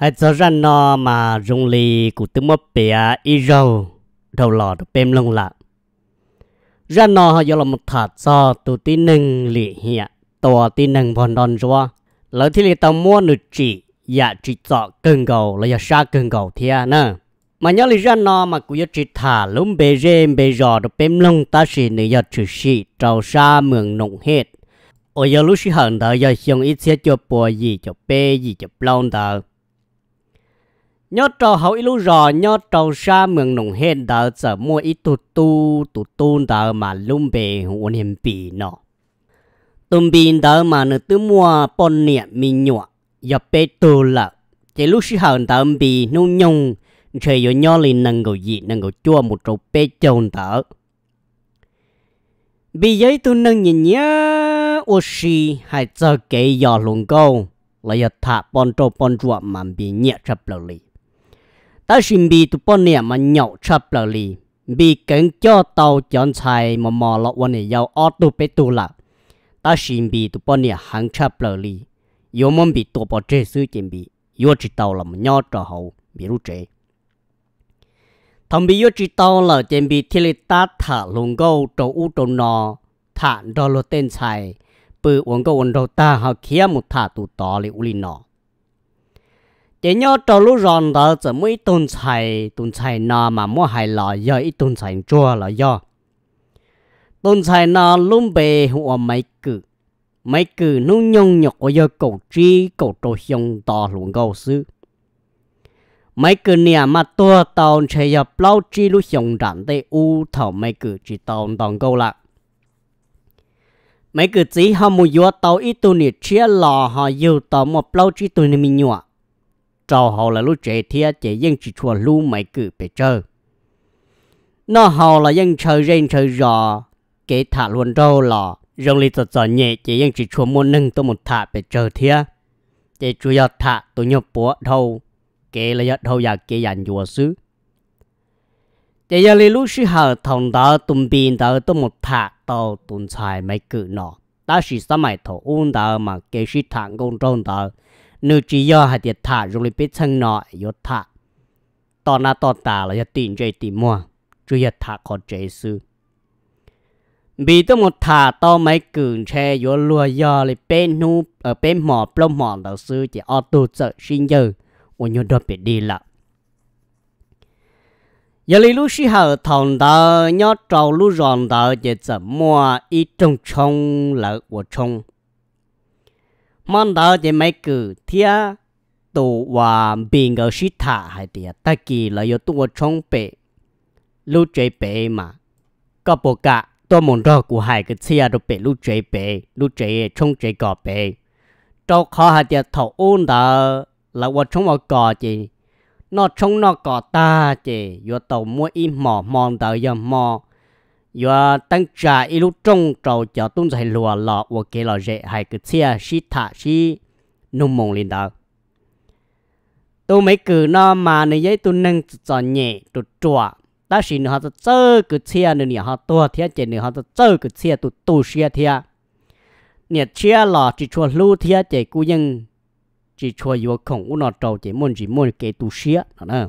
hai cho ra nó mà dùng lì của tướng mất bè y râu đầu lò được bêm lông lạ ra nó họ là một thả cho tụ tí nâng lì hiện tòa tí nâng bọn đòn cho lỡ thì lì tao mua nửa chỉ dạ chỉ chọ cơn cầu là dạ xa cơn cầu thia nè mà nhớ lì ra nó mà cụ chỉ thả lúng bề rê bề rò được bêm lông ta xì nửa dạ trừ xì trầu xa mường nụng hết ở giờ lúc xì hận đó giờ xong ít xe cho bùa gì cho bê gì cho lâu đó nhớ trò hậu ít lúc rò nhớ trò xa mường nồng hên đỡ giờ mua ít tu tu tu tu đỡ mà lung bề huống hiểm bì nọ tùm bì đỡ mà nửa tứ mua bòn nẹt mi nhọ dập bê tu lợ chỉ lúc sĩ hậu đỡ bì nung nhung chơi yo nhớ lên nâng gầu gì nâng gầu chua một trâu bê chôn đỡ bì giấy tu nâng nhìn nhá ô xì hay giờ kể dò luôn câu là giờ thả bòn trâu bòn ruộng mà bị nhẹ chập lầu lì ta xin bị tụ bọn nè mà nhậu chập lờ lì bị cấn cho tàu chọn xài mà mò lọ quan nè, giàu ở tụ bê tụ là ta xin bị tụ bọn nè hàng chập lờ lì yêu mong bị tụ bỏ chế sư chém bị yêu chỉ tàu là mà nhau trò hậu bị rút chế thằng bị yêu chỉ tàu là chém bị thiên lý ta thả lùng câu trâu u trâu nò thả đo lô tên xài bự uống câu uống đầu ta hào kia một thả tụ tỏ lì u lì nọ chỉ nhớ cho lúc ròn đó chỉ mỗi tuần chạy tuần chạy nọ mà mua hai lọ giờ ít tuần chạy chua là do tuần chạy nọ luôn bề hùa mấy cử mấy cử nó nhung nhọc của giờ cầu trí cầu trâu hiong to luôn cầu sư mấy cử nè mà tua tàu chạy giờ bao trí lũ hiong rắn tê u thảo mấy cử chỉ tàu tàu câu lạc mấy cử chỉ họ muốn yo tàu ít tuần nè chia lọ họ yêu tàu một bao trí tuần nè mình nhọ trò họ là lúc trẻ thia trẻ dân chỉ chua lưu mấy cử bề chơi nó họ là dân chơi rên chơi rò kể thả luôn đâu lò rong li tọt giỏi nhẹ trẻ dân chỉ chua muốn nâng tôi một thả bề chơi thia trẻ chủ yếu thả tôi nhập búa đâu kể là giật đâu giờ kể dàn chùa xứ trẻ giờ li lúc sư hờ thông đó tùng bình đó tôi một thả tàu tùng xài mấy cử nọ ta chỉ sao mày thổ uốn đó mà kể sư thẳng công trôn đó nếu chỉ do hạt tiền thả rồi lấy biết sang nọ yếu thả to na to tả là hạt tiền chơi tiền mua chú hạt thả có chơi sư bị tôi một thả to mấy cường che, yếu lùa do lấy bên nu ở bên mỏ plom mỏ đầu sư chỉ ở auto sợ sinh giờ ôi nhớ đó bị đi lại giờ lý lúc xí hở thòng tờ nhớ trầu lúc ròn đó chỉ sợ mua ít trong trong lỡ của trong mong đó chỉ mấy cử thia tụ và bình ở sĩ thả hay thì ta kỳ là yếu tụ trong bể lưu chế bể mà có bộ cả tôi muốn đó của hai cái xe đó bể lưu chế bể lưu chế trong chế cọ bể trong khó hay thì thầu ôn đó là qua trong vào cọ chỉ nó trong nó cọ ta chỉ yếu tụ mua im mò mòn đó yếu mỏ và tăng trả ít lúc trong trầu cho tung giải lùa lọ và cái lọ rễ hay cứ chia xí thả xí nung mông lên đó tôi mấy cứ nó mà này giấy tôi nâng cho nhẹ tôi chua ta xin họ ta chơi cứ chia nữa nhà họ tua thế chỉ nữa họ ta chơi cứ chia tôi tu chia thế nhà chia lọ chỉ cho lưu thế chỉ cú nhưng chỉ cho vô khổng u nọ trầu chỉ muốn chỉ muốn cái tu chia nữa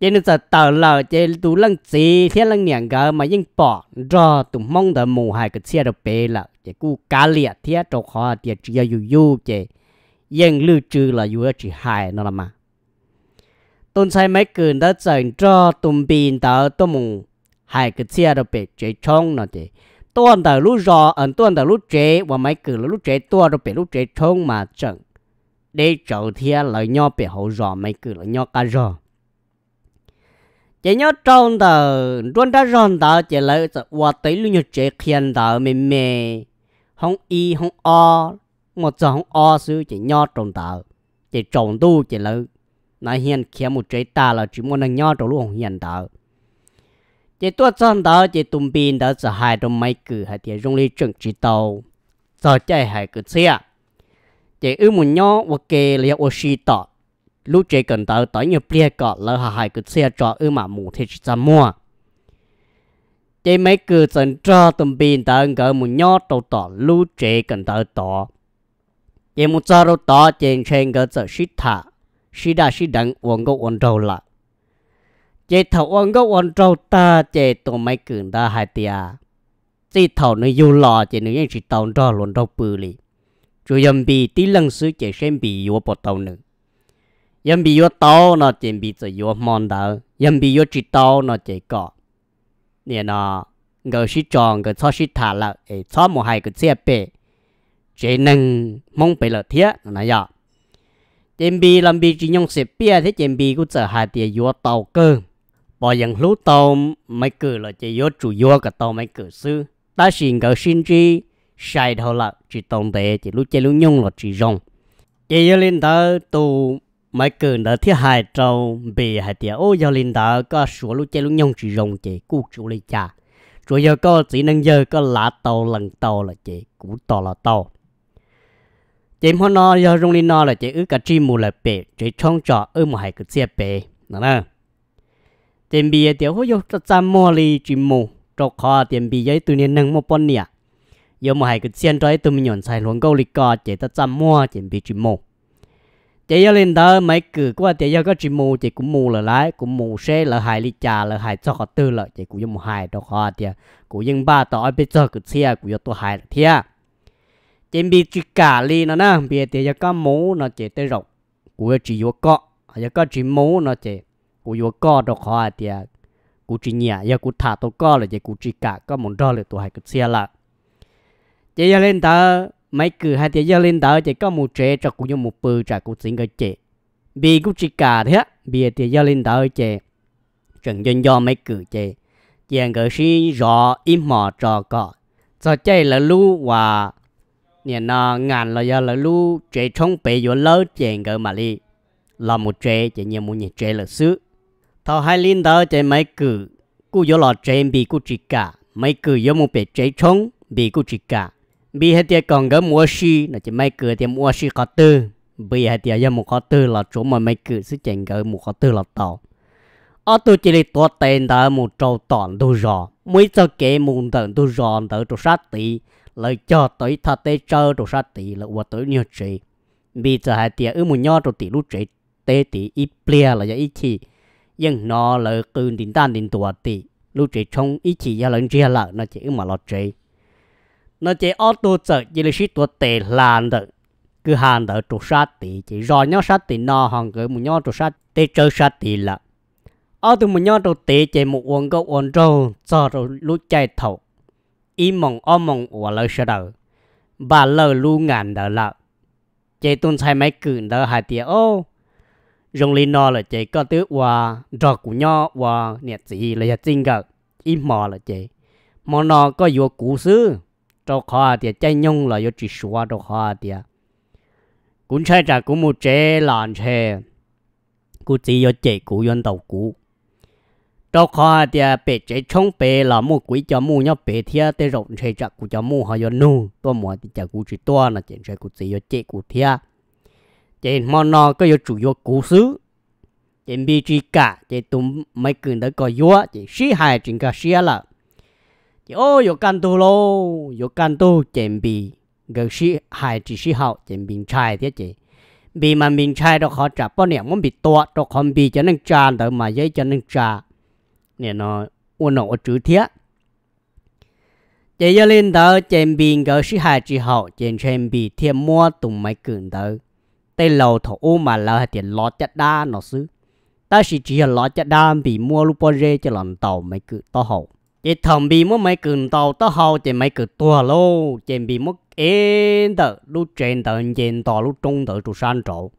chế nó giờ tờ lờ chế tú lăng gì thế lăng nhàng gờ mà yên bỏ cho tụ mong đợi mù hai cái xe đồ bê là chế cú cá liệt thế trâu khó tiệt chỉ yêu yêu chế yên lưu trừ là yêu chỉ hai nó là mà tôn sai mấy cường đã dành cho tụm bình tờ tụ mù hai cái xe đồ bê chế chong nó chế tuần tờ lúc rò ẩn tuần tờ lúc chế và mấy cường lúc chế tuần đồ bê lúc chế trong mà chẳng để chậu thế là nhau bê hậu rò mấy cường là nhau cá rò chỉ nhớ trong tờ luôn đã rong tờ chỉ lấy tờ qua tới luôn nhớ chế khiên tờ mê mê không y không o một giờ không o sư chỉ nhớ trong tờ chỉ trồng tu chỉ lấy nói hiền kia một chế ta là chỉ muốn nhớ trong luôn hiện tờ chỉ tua trong tờ chỉ tùng pin tờ giờ hai trong mấy cử hai tiền rong ly chuẩn chỉ tàu giờ chạy hai cử xe chỉ ư một nhớ ok liệu ô xì tọt lúc chơi cần tới tới nhiều bia cọ lỡ hà hải cứ xe trò ư mà mù thì ra mua chơi mấy cứ chân trò tùm pin tao ngờ mù nhó tàu tỏ lúc chơi cần tao tỏ chơi mù cho đâu tỏ chơi chơi ngờ giờ xít thả xí đa xí đắng uống gốc uống trâu lạ chơi thầu uống gốc uống trâu ta chơi tụi mấy cứ ta hai tia à. chơi thầu nó yêu lò chơi nó yên chỉ tàu trò luôn trâu bự lì chú yếm bì tí lăng sư chơi xem bì yếu bỏ tàu nữa yên bị vô tàu nó chỉ bị tự vô mòn đầu yên bị vô chỉ tàu nó chỉ có nè nó người sĩ tròn người cho sĩ thả là ấy eh, cho một hai cái xe bể chỉ nâng mong bể là thiết nó vậy tiền bì làm bì chỉ nhung xe bia thế tiền bì cũng chờ hai tiền vô tàu cơ bỏ những lũ tàu mấy cử là chỉ vô chủ vô cả tàu mấy cử sư ta xin người xin chi sai đầu là chỉ tông tế chỉ lũ chơi lũ nhung là chỉ rong chỉ lên tới tù mấy cử nợ thiết hại trâu bị hại tiệt ô giao linh đó có số lúc chơi lúc nhông chỉ rồng chỉ cú chú lý cha rồi giờ có chỉ năng giờ có lá tàu lần tàu là chỉ cú tàu là tàu chỉ muốn nó giờ rong linh nó là chỉ ước cả chi mù là bể chỉ trong trọ ước một hai cứ xe bể nữa nè tiền bì tiệt ô giao cho mua li chỉ mù trâu kho tiền bì giấy từ nền nâng một bốn nè yêu một hai cứ xe trái từ mình nhọn sai luôn câu lịch cò chỉ ta mua tiền bì chỉ mù chị yêu lên đó mấy cử qua chị yêu có chỉ mù chị cũng mù là lái cũng mù xe là hài ly trà là hài cho họ tư là chị cũng dùng hài đó họ thì cũng dùng ba tỏ bây giờ cứ xe cũng dùng tôi hài thì à chị bị chỉ cả ly nó nè bây chị yêu có mù nó chị tới rộng của chỉ yêu có yêu có chỉ mù nó chị cũng yêu có đó họ thì cũng chỉ nhà yêu cũng thả tôi có là chị cũng chỉ cả có muốn đó là tôi hài cứ xe là chị yêu lên đó mấy cử hai tiếng giờ lên đó chỉ có một trẻ cho cũng như một bự trả cũng xin cái trẻ bị cũng chỉ cả thế bị tiếng giờ lên đó trẻ chẳng dân do mấy cử trẻ tiền cái gì rõ im mò trò cọ cho chạy là lu và nè nó ngàn là giờ là lu trẻ trong bể vô lỡ tiền cái mà đi là một trẻ chỉ như một nhà trẻ là xứ thọ hai linh đó trẻ mấy cử cú vô lọ trẻ bị cú chỉ cả mấy cử vô một bể trẻ trong bị cú chỉ cả bị hết tiệt còn gỡ mua xi là chỉ mấy cửa tiệm mua xi có tư bị hết tiệt giờ một có tư là chỗ mà mấy cửa sẽ chèn gỡ một có tư là tàu ở tôi chỉ là tôi tiền đó một trâu toàn tôi rõ mấy cho kể mùng tận tôi rõ tới tôi sát tỷ lời cho tới thật tế chơi tôi sát tỷ là qua tới nhiều chuyện bị cho hai tiệt ư một nhỏ tôi tỷ lúc chuyện tế tỷ ít plia là giờ ít chi nhưng nó là cơn đình tan đình tua tỷ lúc chuyện trong ít chi giờ lần chia lại nó chỉ mà lo chuyện nó chỉ ô tô trợ chỉ là shit tu tệ làm được cứ hàng đỡ trụ sát tỷ chỉ rồi nhau sát tỷ nó hàng cứ một nhau trụ sát tỷ chơi sát tỷ là ô tô một nhau trụ tỷ chỉ một uống gốc uống trâu cho rồi lúc chạy thầu ý mong ôm mong của lời sợ đầu bà lờ lu ngàn đỡ là chỉ tuân sai mấy cử đỡ hai tỷ ô rong lý nó là chỉ có tứ hòa rọ của nhau hòa nhiệt gì là chính gật ý mò là chỉ mò nó có vô cũ xưa đâu khó thì chạy nhung là yêu chỉ xóa đâu khó thì cũng chạy trả cũng một chế làn chế cũng chỉ yêu chế cũng yên đầu cũng đâu khó thì bể chế chống bể là một quý cho mua nhau bể thia để rộng chế trả cũng cho mua hay yêu nu tôi mua thì trả cũng chỉ to là chuyện chế cũng chỉ yêu chế cũng thia chế mòn nó có yêu chủ yếu cố xứ chế bị chỉ cả chế tụm mấy cái đó có yếu chế sĩ hài chính cả sĩ là yo yo can tu lo yo can tu chèn bì gần sĩ hài chỉ sĩ hậu chèn bình trai thế chị mà bình trai đó khó trả bao nhiêu muốn bị to đó khó bì cho nên trà đỡ mà giấy cho nên trà nè nó uốn nó chữ thiết chị giờ lên đó chèn bình gần sĩ hài chỉ hậu chèn chèn bì thêm mua tùng máy cường đó tây lầu thổ mà là tiền lót chặt đa nó xứ ta chỉ chỉ lót chặt đa bị mua lúc bao giờ cho lần tàu máy cứ to hậu chị thầm bị mất mấy cường tàu tao hao chị mấy cường tua lô chị bị mất em tờ lúc trên tờ trên tàu lúc trung tờ trụ san trậu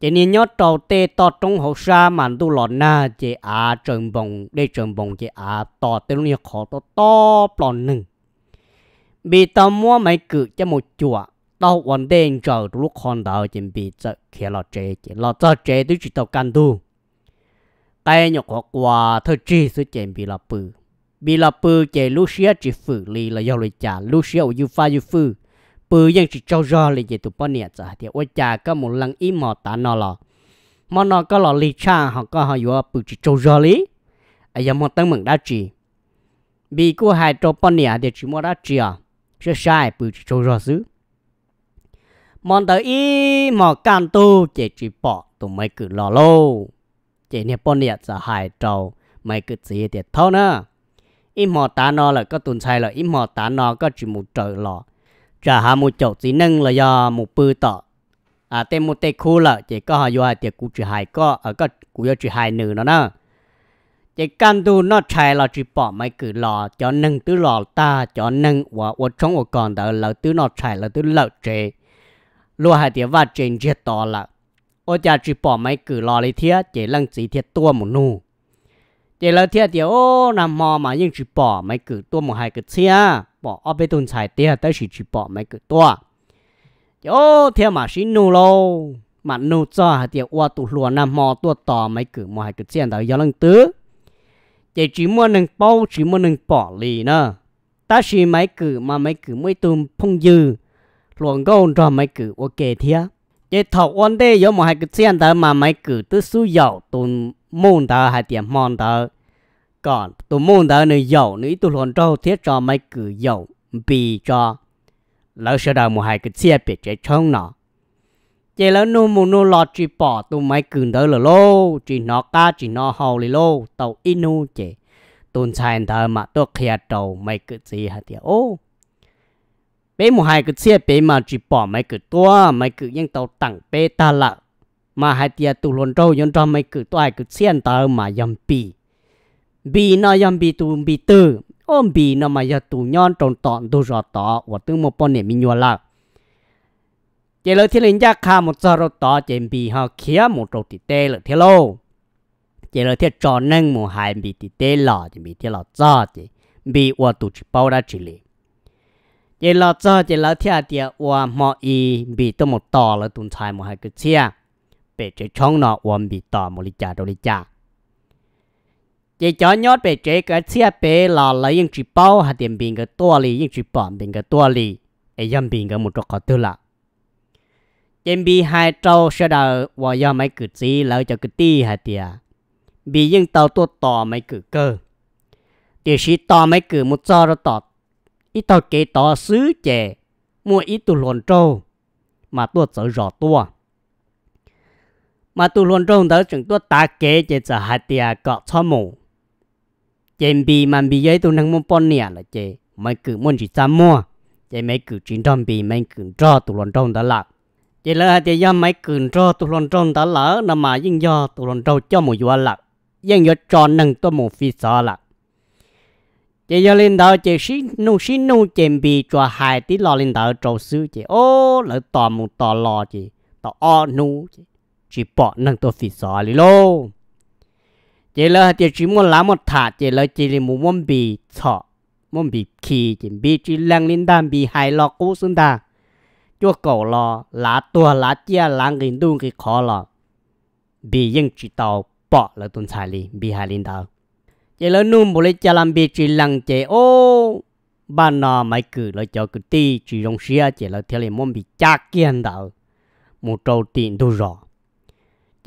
chị nên nhớ tàu tê to trung hồ sa mà tu lọt na chị à trường bồng đây trường bồng chị à to tê lúc này khó to to plon nừng bị tao mua mấy cự cho một chùa tao quần đen chờ lúc con tàu chị bị sợ khi lọt chế chị lọt cho chế tôi chỉ tao can tu tay nhọc hoặc quà thơ chi sự chị bị là bự bị là bự chạy Lucia chỉ phử lì là do lời trả Lucia ở Ufa Ufu bự ยัง chỉ cho ra lì chạy tụ bao nhiêu giờ thì ở cha có một lần ít mò tả nó là mà nó có là lì cha họ có họ vừa bự chỉ cho ra lì à giờ một tăng mừng đã chỉ bị cô hai cho bao nhiêu thì chỉ mua đã chi à sẽ sai bự chỉ cho ra xứ mòn tới ít mò can tu chạy chỉ bỏ tụ mấy cứ lò lô chạy nè bao nhiêu giờ hai trâu mấy cứ gì thì thôi nữa ít mò tá nó là có tuần sai là ít mò tá nó có chỉ một trợ lọ trả hà một chỗ chỉ nâng là do một bư tọ à tên một tay khu là chỉ có họ do chỉ cụ chỉ hai có ở ờ, có cụ do chỉ hai nữ nó nè chỉ căn tu nó chạy là chỉ bỏ mấy cử lọ cho nâng tứ lọ ta cho nâng và và trong và còn đỡ là tứ nó chạy là tứ lợt chế lúa hai tiếng và trên chết to là ô cha chỉ bỏ mấy cử lọ lấy thiết chỉ lăng chỉ thiết tua một nụ เจแล้วเทียเดียวนำมอมายิ่งจีปอไม่เกิดตัวมหายเกิดเชียบอเอาไปตุนชายเตียแต่สิจีปอไม่เกิดตัวเจ้าเทียมาชินูโลมานูจ้าเดียวว่าตุหลัวนำมอตัวต่อไม่เกิดมหายเกิดเชียแต่ยงลังตื้อเจจีมัวหนึ่งเป้าจีมัวหนึ่งปอลีนะแต่สิไม่เกิดมาไม่เกิดไม่ตุนพงยือหลวงก็รอไม่เกิดโอเคเทียเจถอวันเดียวมหายเกิดเชียแต่มาไม่เกิดตื้อสู้เหยาตุน môn tờ hay tiền mòn tờ còn tụ môn tờ nơi dầu nữ tụ hồn trâu thiết cho mấy cử dầu bị cho lỡ sợ đầu một hai cái xe bị chạy trông nọ, chỉ lỡ nô mù nô lọt chỉ bỏ tụ mấy cử tờ là lô chỉ nó ca chỉ nó hầu lì lô tàu inu chỉ tôn sai tờ mà tôi khía trâu mấy cử gì hả tiệm ô bé một hai cái xe bé mà chỉ bỏ mấy cử tua mấy cử những tàu tặng bé ta lợ มาให้เตียตุลนโจยนจอไม่กึดตัวไอ้กึดเสียนตาอมายำปีบีนอยำบีตูบีตื้ออมบีนอมายตูย้อนตรงตอนดูรอต่อว่าตึงมปนเนี่ยมีนัวละเจเลยที่ลินยากคาหมดจรต่อเจมบีฮอเขียหมดโรติเตเลเทโล เจเลยที่จอนึงหมูหายบีติเตลอจะมีที่ลอจ้อเจบีว่าตุจิปาได้จิเลยเจลอจ้อเจลเทียเตียว่าหมออีบีตัวหมดต่อแล้วตุนชายหมดหายกึเชีย bể chế trong nó ôm bị tò một lý cha đồ lý cha chỉ cho nhót bể chế cái xe bể là lấy những chỉ bao hạt tiền bình cái tua lì những chỉ bò bình cái tua lì ấy yếm bình cái một chỗ khó tư là trên bì hai trâu sẽ đào và do mấy cử chỉ lấy cho cái ti hạt tiền bị những tàu tua tò mấy cử cơ thì chỉ tò mấy cử một cho nó tò, ít tàu kế tò xứ chè, mua ít tụ lòn trâu mà tua sợ rõ tua mà tu luôn trong đó chúng tôi ta kế chế cho hạt tiền có cho mù trên bì mà bì ấy tu năng môn bón nè là chế mấy cử môn chỉ ta mua chế mấy cử chính trong bì mấy cử cho tu luôn trong đó là chế là chế do mấy cử cho tu luôn trong đó là nó mà nhưng do tu luôn trong cho mù vừa là nhưng do cho năng tu mù phi sợ là chế giờ lên đầu chế xí nu xí nu chèm bì cho hai tí lò lên đầu trâu sư chế, ô lỡ tò mù tò lò chế, tò o nu chị chỉ bỏ nâng tôi phì xóa lý lô chỉ là chỉ chỉ muốn lá một thả chỉ là chỉ là muốn muốn bị sợ muốn bị khí, chỉ bị chỉ lăng lên đam bị hài lo cú xuống ta chúa cậu lọ lá tua lá chia lá người đun cái khó lọ, bị những chỉ tàu bỏ là tôn xài li bị hài lên tàu chỉ là nung một lê cha làm bị chỉ lăng chỉ ô bà nó mày cứ là cho cử ti chỉ rong xia chỉ là theo lấy muốn bị cha kiên tàu một trâu tiền đủ rồi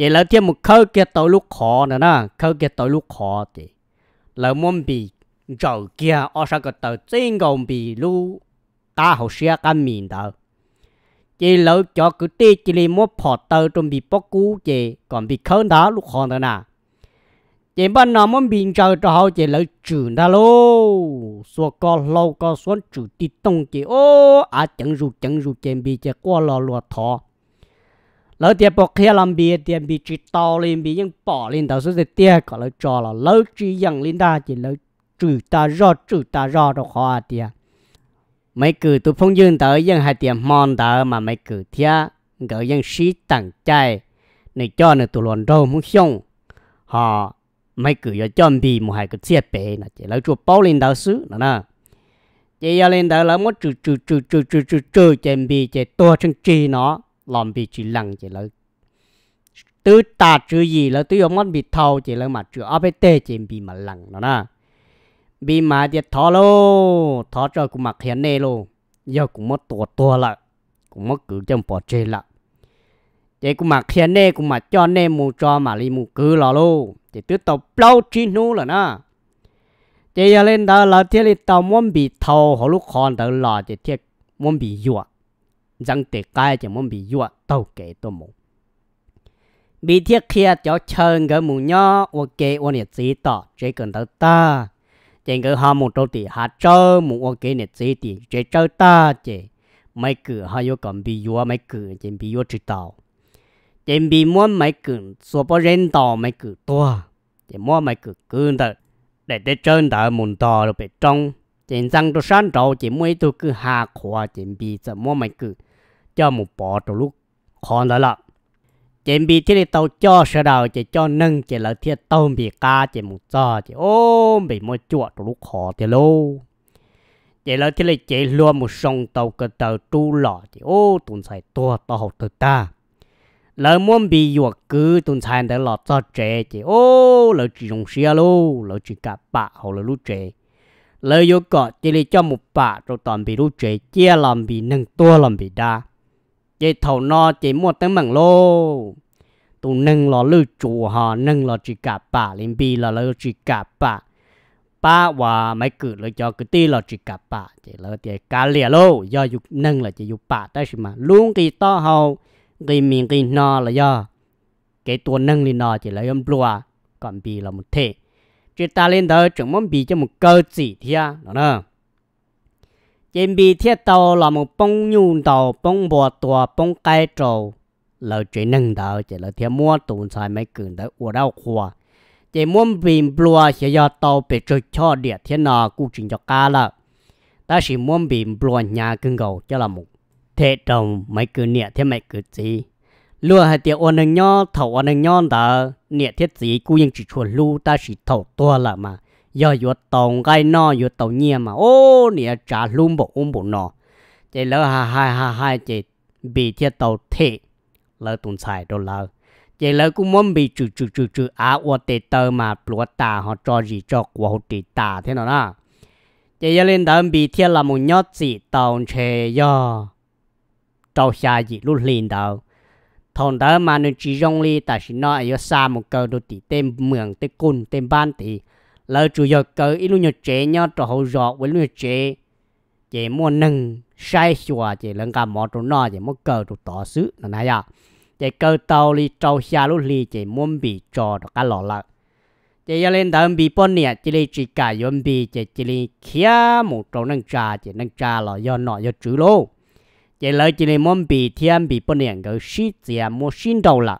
vậy là thêm một khâu kia tàu lúc khó nữa nè khâu kia tàu lúc khó thì là muốn bị dầu kia ở sao cái tàu chính công bị lu ta hậu xe cái miền đó chỉ lỡ cho cứ tê chỉ lấy một phò tàu trong bị bóc cú chỉ còn bị khơi đó lúc khó nữa nè chỉ bên nào muốn bị dầu cho họ chỉ lỡ trừ đó lô số có lâu có xuống trừ tít tông chỉ ô à chẳng dù chẳng dù chỉ bị chỉ qua lò lò thọ lỡ tiền bọc kia làm bì tiền bị chỉ to lên bị nhưng bỏ lên đầu số tiền có lỡ cho là lỡ chỉ dặn lên ta chỉ lỡ trừ ta rõ trừ ta rõ đâu khó à mấy cử tụ phong dương tới dân hai tiền mòn tới mà mấy cử thia gỡ dân sĩ tặng chạy này cho nữa tụ luận đâu muốn xong họ mấy cử giờ cho bì một hai cái thiết bị là chỉ lỡ chụp bao lên đầu xứ nữa nè chỉ lên đầu lỡ muốn trừ trừ trừ trừ trừ trừ trừ chạy bì chạy to chân chi nó làm bị chỉ lăng chỉ là tứ ta chữ gì là tứ ông món bị thâu chỉ là mà chữ apt chỉ bị mà lăng đó na, bị mà thì thọ lô thọ cho cũng mặc hiện nay lô giờ cũng mất tua tua lại cũng mất cứ trong bỏ chơi lại chỉ cũng mặc hiện nay cũng mặc cho nên mù cho mà li mù cứ lò lô chỉ tứ tàu plau chi nu là na, chỉ giờ lên đó là thiết lên tàu muốn bị thâu họ lúc còn đó là chỉ thiết muốn bị dọa rằng tệ cái chỉ muốn bị dọa tàu kể tôi mù bị thiết kia cho chân cái mù nhó ok ôn nhiệt gì tỏ chỉ cần tới ta chỉ cái họ một trâu thì hạ trâu mù ok nhiệt gì thì chỉ trâu ta chỉ mấy cử họ yêu còn bị dọa mấy cử chỉ bị dọa chỉ tàu chỉ bị muốn mấy cử số bao rên tàu mấy cử to chỉ muốn mấy cử cương tới để để chân tới mù tàu rồi bị trong chỉ rằng tôi sáng trâu chỉ mới tôi cứ hạ khóa chỉ bị sợ mấy cử cho một bộ trò lúc khó đó là chị bị thiết này tàu cho sợ đầu chị cho nâng chị là thiết tàu bị ca chị một cho chị ôm bị mua chuột trò lúc khó thì lô chị là thiết này chị luôn một sông tàu cơ tàu tru lọ chị ô tuần sai tua tàu học từ ta lời muốn bị yuộc cứ tuần sai để lọ cho trẻ chị ô lời chỉ dùng xe lô lời chỉ cả bạ hoặc là lúc trẻ lời yêu cọ chỉ lấy cho một bạ rồi toàn bị lúc trẻ chia làm bị nâng tua làm bị đa vậy thầu nó chỉ mua tới mảng lô tu nâng lò lư chủ ha, nâng lò chỉ cả ba, lên bi là lư chỉ cả ba, ba và mấy cử lựa cho cứ ti lò chỉ cả ba, chỉ lỡ thì cá lìa lô do dục nâng là chỉ dục bà tới mà luôn cái to hầu cái miệng cái nọ là do cái tua nâng lên nọ chỉ lấy âm lúa, còn bi là một thể chỉ ta lên đó chẳng muốn bi cho một cơ gì thì à đó nè trên bị thiết tàu là một bông nhung tàu, bông bò tùa, bông cây trầu. Lỡ chuyện nâng tàu, chỉ là thiết mua tùn xài mấy cường tới ua đau khua. Chỉ muốn bình bùa sẽ do tàu bị trừ cho địa thiết nọ cụ trình cho ca lợ. Ta chỉ muốn bình bùa nhà cưng gầu cho là một thế đồng mấy cường nịa thiết mấy cường gì. Lùa hai tiệt ua nâng nhó, thầu ua nâng nhó tờ, nịa thiết gì cụ yên chỉ chuẩn lưu ta chỉ thầu tua lợ mà giờ yuột tàu gai no yuột tàu nhia mà ô nè trả luôn bộ ôm bộ nọ chỉ lỡ ha ha ha hai chỉ bị thiệt tàu thị lỡ tụng xài đồ lỡ chỉ lỡ cũng muốn bị trừ trừ trừ trừ á à, ô tê tơ mà lúa tà họ cho gì cho của họ tì tà thế nào đó chỉ giờ lên đám bị thiệt là một nhót gì tàu chè do tàu xa gì lúc liền đâu thằng đó mà nó chỉ rong li tại chỉ nói ở xa một câu đồ thị tên mường tên côn tên ban tì lỡ chủ yếu cỡ ít lúc nhớ chế nhau trò hậu rõ với lúc nhớ chế chế mua nâng sai xua chế lần cả mỏ trốn nọ chế mua cờ trụ tỏ xứ là này à chế cờ tàu li trâu xa lúc li chế muốn bị trò đó cả lọ lợ chế giờ lên tàu bị bốn nè chế li chỉ cả yếm bị chế chế li khía một trâu nâng trà chế nâng trà lọ do nọ do chữ lô chế lỡ chế li muốn bị thiên bị bốn nè cỡ xí chế mua xin đầu lợ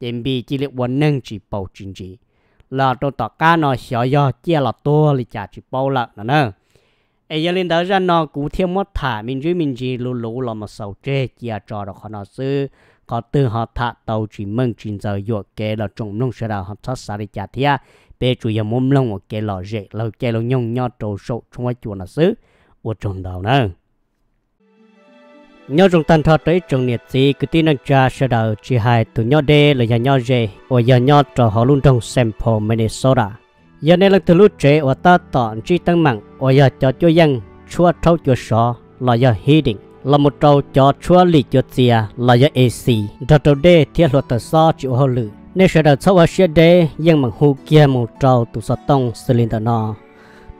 chế bị chế li quân nâng chỉ bầu chính trị là trâu tọt cá nó xỏ do chia là to lì chả chỉ bao lợn nữa nè ai giờ linh tới ra nó cũng thêm mất thả mình chứ mình chỉ lù lù là một sầu chê chia trò đó khó nó sư có từ họ thả tàu chỉ mừng chỉ giờ dụ kê là trồng nông sẽ đào hợp thoát xa lì chả thia bê chủ yếu mồm lông kê là rễ lâu kê lâu nhông nhó trâu sâu trong ngoài chùa nó sư ở trong đầu nè nhau trong tàn thọ tới trường nhiệt gì cứ tin năng cha sẽ đào chỉ hai từ nhau đê là nhà nhau dê và nhà nhau trò họ luôn trong sample Minnesota giờ này là từ lúc trẻ và ta tọn chi tăng mạng và giờ cho cho dân chúa thâu cho sọ là giờ hi định là một trâu cho chúa lì cho tia à, là giờ AC trò trâu đê thiết luật tờ so chịu họ lự nên sẽ đào sau và sẽ đê dân mạng hù kia một trâu từ sọ tông cylinder nọ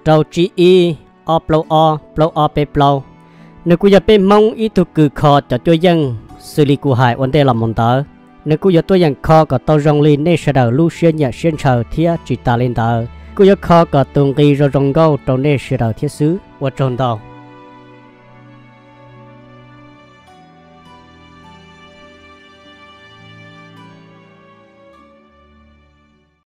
trâu chỉ y o plow o plow o pe plow nếu cô giờ bên mong ít thuộc cử khó cho cho dân xử lý của hại vấn đề làm mong tớ nếu cô giờ tôi dân khó có tao rong lên nên sẽ đầu lưu xuyên nhà xuyên sầu thía chỉ ta lên tờ cô giờ khó có tường kỳ rồi rong gâu trong nên sẽ đầu thiết xứ và tròn tàu